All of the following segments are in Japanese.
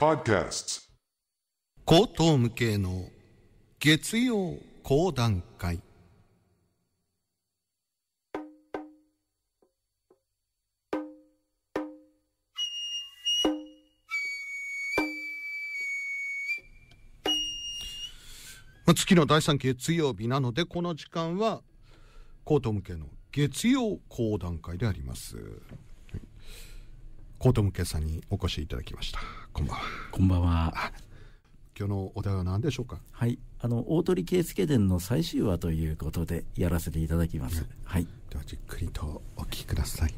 高等無形の月曜講談会月の第3月曜日なのでこの時間は高等無形の月曜講談会であります。コートムケさんにお越しいただきました。こんばんは。こんばんは。今日のお題は何でしょうか。はい、あの大鳥圭介伝の最終話ということでやらせていただきます。ね、はい。ではじっくりとお聞きください。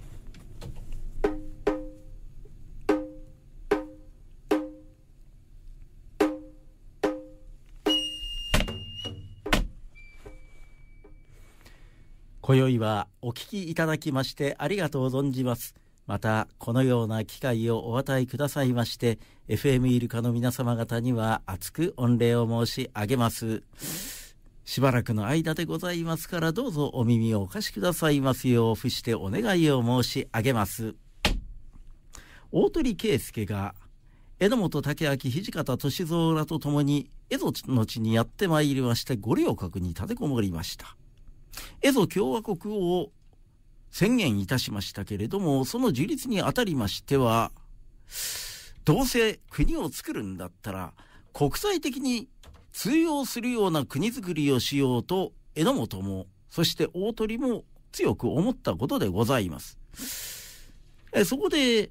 今宵はお聞きいただきましてありがとう存じます。またこのような機会をお与えくださいまして FM イルカの皆様方には厚く御礼を申し上げますしばらくの間でございますからどうぞお耳をお貸しくださいますよう付してお願いを申し上げます大鳥圭介が榎本武明土方歳三らと共に蝦夷の地にやってまいりまして五稜郭に立てこもりました蝦夷共和国を宣言いたしましたけれども、その樹立にあたりましては、どうせ国を作るんだったら、国際的に通用するような国づくりをしようと、榎本も、そして大鳥も強く思ったことでございます。えそこで、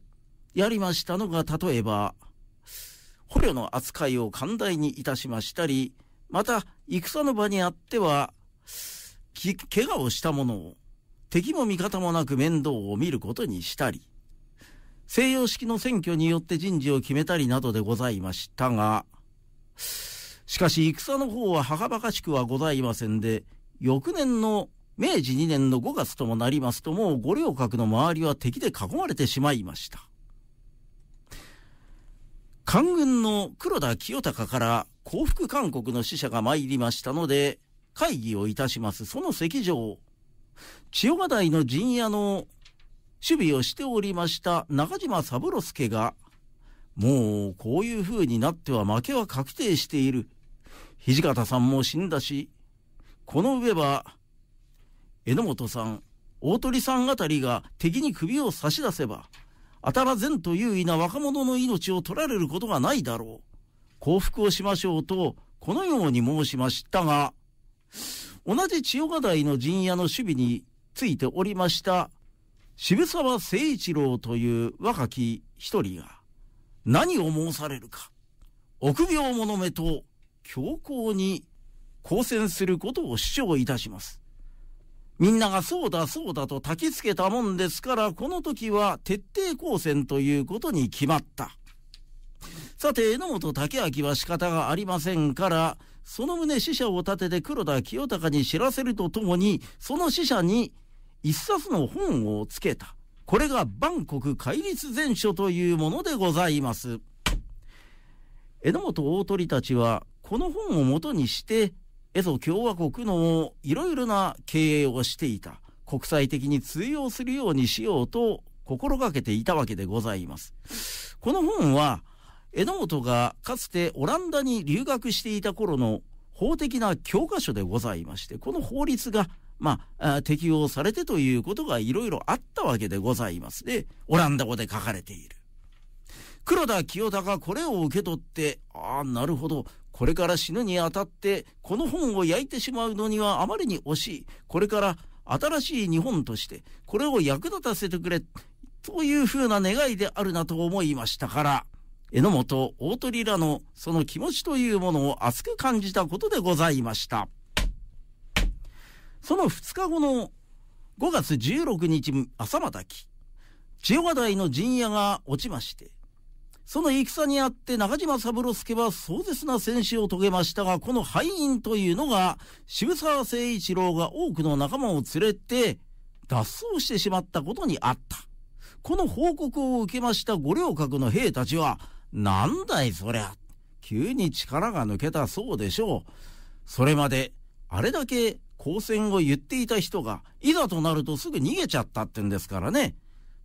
やりましたのが、例えば、捕虜の扱いを寛大にいたしましたり、また、戦の場にあっては、怪我をした者を敵も味方もなく面倒を見ることにしたり、西洋式の選挙によって人事を決めたりなどでございましたが、しかし戦の方ははかばかしくはございませんで、翌年の明治2年の5月ともなりますともう五稜郭の周りは敵で囲まれてしまいました。官軍の黒田清隆から降伏勧告の使者が参りましたので、会議をいたします。その席上、千代田台の陣屋の守備をしておりました中島三郎助が、もうこういう風になっては負けは確定している。土方さんも死んだし、この上は、榎本さん、大鳥さんあたりが敵に首を差し出せば、当たら善と優位な若者の命を取られることがないだろう。降伏をしましょうと、このように申しましたが、同じ千代ヶ台の陣屋の守備についておりました渋沢誠一郎という若き一人が何を申されるか臆病者めと強硬に抗戦することを主張いたします。みんながそうだそうだと焚きつけたもんですから、この時は徹底抗戦ということに決まった。さて、榎本武明は仕方がありませんから、その旨死者を立てて黒田清隆に知らせるとともに、その死者に一冊の本をつけた。これが万国戒律全書というものでございます。榎本大鳥たちは、この本をもとにして、エゾ共和国のいろいろな経営をしていた。国際的に通用するようにしようと心がけていたわけでございます。この本は、榎本がかつてオランダに留学していた頃の法的な教科書でございまして、この法律が、まあ、適用されてということがいろいろあったわけでございます。で、オランダ語で書かれている。黒田清隆がこれを受け取って、ああ、なるほど。これから死ぬにあたって、この本を焼いてしまうのにはあまりに惜しい。これから新しい日本として、これを役立たせてくれ。というふうな願いであるなと思いましたから、榎本大鳥らのその気持ちというものを熱く感じたことでございました。その2日後の5月16日朝またき、千代和台の陣屋が落ちまして、その戦にあって中島三郎助は壮絶な戦死を遂げましたが、この敗因というのが、渋沢誠一郎が多くの仲間を連れて脱走してしまったことにあった。この報告を受けました五稜郭の兵たちは、なんだいそりゃ。急に力が抜けたそうでしょう。それまで、あれだけ光線を言っていた人が、いざとなるとすぐ逃げちゃったってんですからね。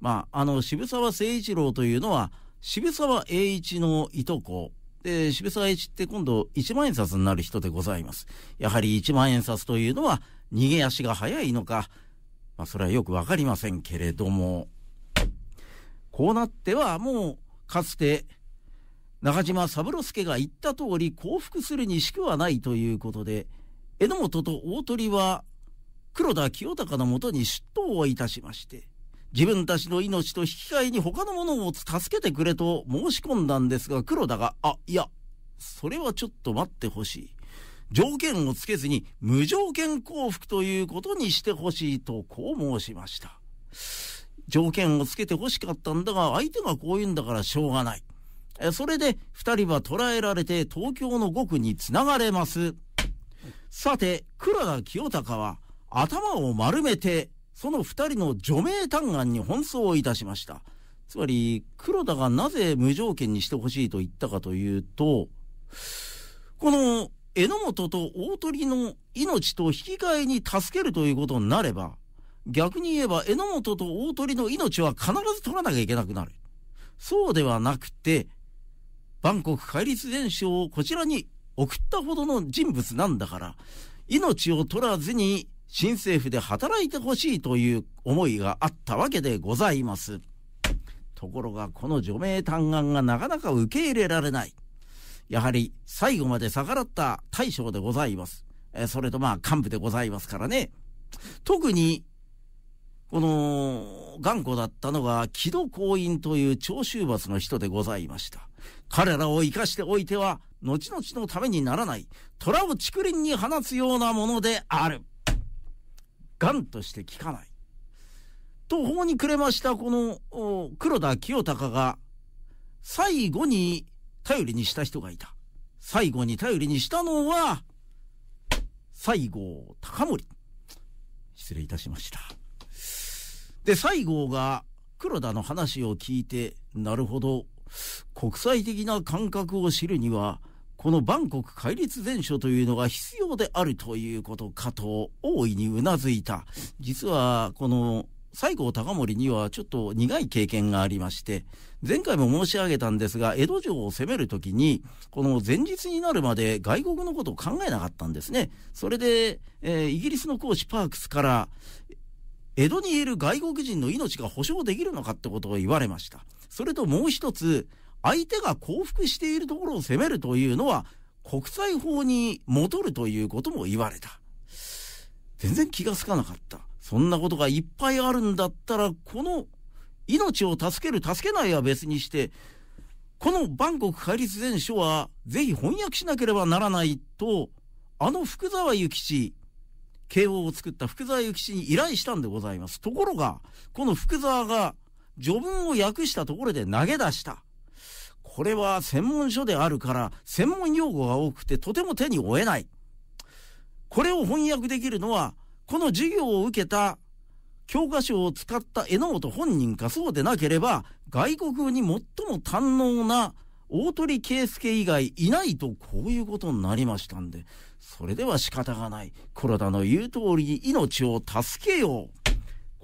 まあ、あの、渋沢誠一郎というのは、渋沢栄一のいとこ。で、渋沢栄一って今度一万円札になる人でございます。やはり一万円札というのは逃げ足が早いのか、まあそれはよくわかりませんけれども、こうなってはもうかつて中島三郎助が言った通り降伏するにしくはないということで、榎本と大鳥は黒田清隆のもとに出頭をいたしまして、自分たちの命と引き換えに他の者を助けてくれと申し込んだんですが、黒田が、あ、いや、それはちょっと待ってほしい。条件をつけずに無条件降伏ということにしてほしいとこう申しました。条件をつけて欲しかったんだが、相手がこう言うんだからしょうがない。それで2人は捕らえられて東京の5区につながれます。さて、黒田清隆は頭を丸めて、その2人の除名嘆願に奔走いたしました。つまり、黒田がなぜ無条件にしてほしいと言ったかというと、この榎本と大鳥の命と引き換えに助けるということになれば、逆に言えば榎本と大鳥の命は必ず取らなきゃいけなくなる。そうではなくて、バンコク戒律伝書をこちらに送ったほどの人物なんだから、命を取らずに新政府で働いてほしいという思いがあったわけでございます。ところがこの除名嘆願がなかなか受け入れられない。やはり最後まで逆らった大将でございます。えそれとまあ幹部でございますからね。特に、この頑固だったのが木戸公院という長州罰の人でございました。彼らを生かしておいては、後々のためにならない、虎を竹林に放つようなものである。ガンとして効かない。途方に暮れましたこの黒田清隆が、最後に頼りにした人がいた。最後に頼りにしたのは、西郷隆盛。失礼いたしました。で、西郷が黒田の話を聞いて、なるほど、国際的な感覚を知るにはこの万国戒律全書というのが必要であるということかと大いにうなずいた実はこの西郷隆盛にはちょっと苦い経験がありまして、前回も申し上げたんですが、江戸城を攻めるときに、この前日になるまで外国のことを考えなかったんですね。それで、えー、イギリスの公師パークスから、江戸にいる外国人の命が保証できるのかってことを言われました。それともう一つ、相手が降伏しているところを攻めるというのは、国際法に戻るということも言われた。全然気がつかなかった。そんなことがいっぱいあるんだったら、この命を助ける、助けないは別にして、この万国戒律全書はぜひ翻訳しなければならないと、あの福沢諭吉、慶応を作った福沢諭吉に依頼したんでございます。ところが、この福沢が序文を訳したところで投げ出した。これは専門書であるから、専門用語が多くてとても手に負えない。これを翻訳できるのは、この授業を受けた教科書を使った榎本本人かそうでなければ、外国語に最も堪能な大鳥圭介以外いないとこういうことになりましたんで、それでは仕方がない。黒田の言う通りに命を助けよう。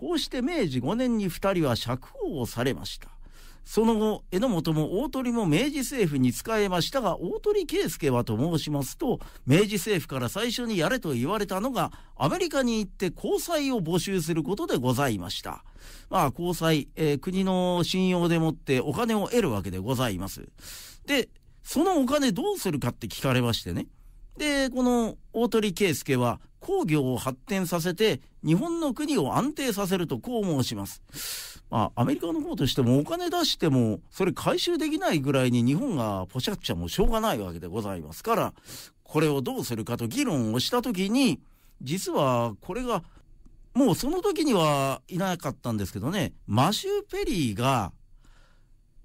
こうして明治5年に2人は釈放をされました。その後、榎本も大鳥も明治政府に仕えましたが、大鳥圭介はと申しますと、明治政府から最初にやれと言われたのが、アメリカに行って交際を募集することでございました。まあ、交際、えー、国の信用でもってお金を得るわけでございます。で、そのお金どうするかって聞かれましてね。で、この大鳥圭介は工業を発展させて日本の国を安定させるとこう申します。まあ、アメリカの方としてもお金出してもそれ回収できないぐらいに日本がポシャッちゃもしょうがないわけでございますから、これをどうするかと議論をした時に、実はこれがもうその時にはいなかったんですけどね、マシュー・ペリーが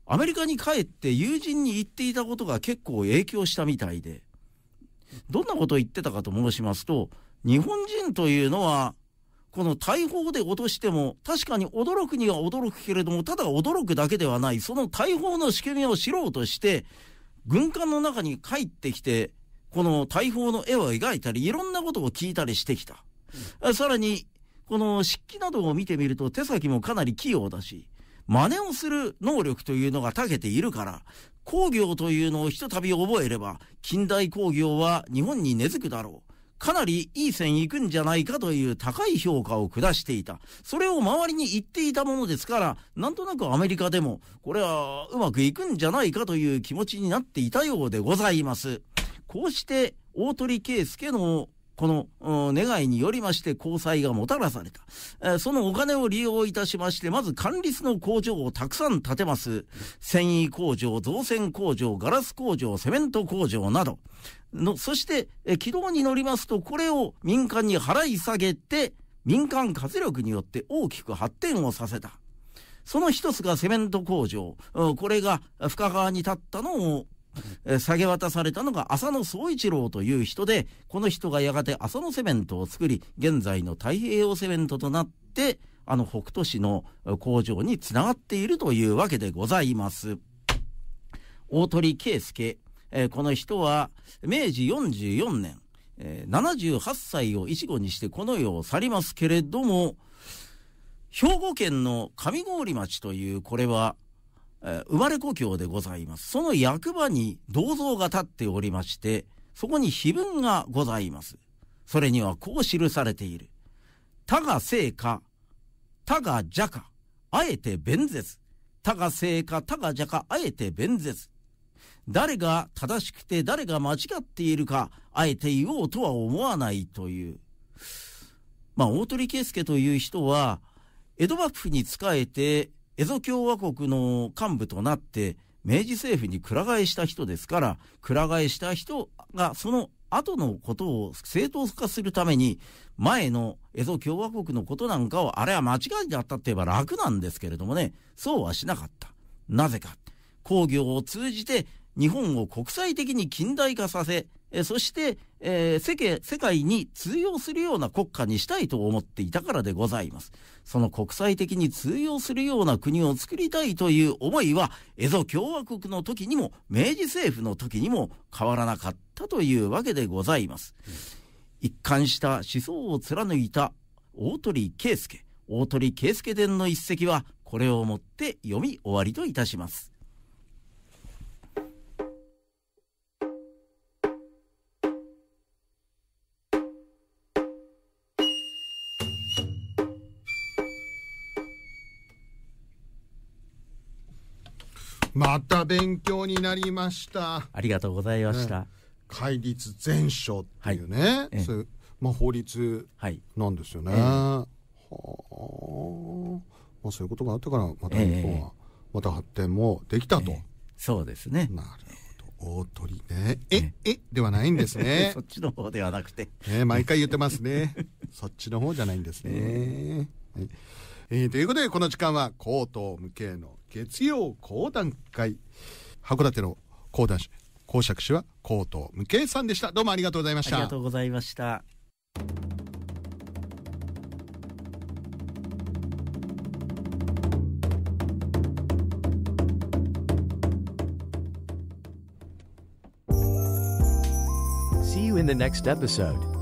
アメリカに帰って友人に言っていたことが結構影響したみたいで、どんなことを言ってたかと申しますと日本人というのはこの大砲で落としても確かに驚くには驚くけれどもただ驚くだけではないその大砲の仕組みを知ろうとして軍艦の中に帰ってきてこの大砲の絵を描いたりいろんなことを聞いたりしてきた、うん、さらにこの漆器などを見てみると手先もかなり器用だし真似をする能力というのが長けているから、工業というのをひとたび覚えれば、近代工業は日本に根付くだろう。かなりいい線行くんじゃないかという高い評価を下していた。それを周りに言っていたものですから、なんとなくアメリカでも、これはうまくいくんじゃないかという気持ちになっていたようでございます。こうして、大鳥圭介のこの願いによりまして交際がもたらされた。えそのお金を利用いたしまして、まず管理室の工場をたくさん建てます。繊維工場、造船工場、ガラス工場、セメント工場など。の、そして、え軌道に乗りますと、これを民間に払い下げて、民間活力によって大きく発展をさせた。その一つがセメント工場。これが深川に立ったのをえ下げ渡されたのが浅野総一郎という人で、この人がやがて浅野セメントを作り、現在の太平洋セメントとなって、あの北斗市の工場につながっているというわけでございます。大鳥圭介、えー、この人は明治44年、えー、78歳を一ごにしてこの世を去りますけれども、兵庫県の上郡町という、これはえ生まれ故郷でございます。その役場に銅像が立っておりまして、そこに碑文がございます。それにはこう記されている。他が聖か、他が邪か、あえて弁舌。他が聖か、他が邪か、あえて弁舌。誰が正しくて誰が間違っているか、あえて言おうとは思わないという。まあ、大鳥圭介という人は、江戸幕府に仕えて、蝦夷共和国の幹部となって明治政府にく替えした人ですからく替えした人がその後のことを正当化するために前の蝦夷共和国のことなんかをあれは間違いだったって言えば楽なんですけれどもねそうはしなかったなぜか工業を通じて日本を国際的に近代化させ、そして、えー、世世界に通用するような国家にしたいと思っていたからでございます。その国際的に通用するような国を作りたいという思いは、蝦夷共和国の時にも、明治政府の時にも変わらなかったというわけでございます。一貫した思想を貫いた大鳥圭介、大鳥圭介伝の一席は、これをもって読み終わりといたします。また勉強になりましたありがとうございました、ね、戒律全書っていうね、はい、そまあ、法律なんですよね、はい、えー、まあ、そういうことがあったからまた日本はまた発展もできたと、えー、そうですねなるほど大鳥ねえええではないんですね そっちの方ではなくて、ね、毎回言ってますね そっちの方じゃないんですね、えー、えー、ということでこの時間は高等無形の月曜講談会函館の講談師講釈師は高藤無形さんでしたどうもありがとうございましたありがとうございました See you in the next episode.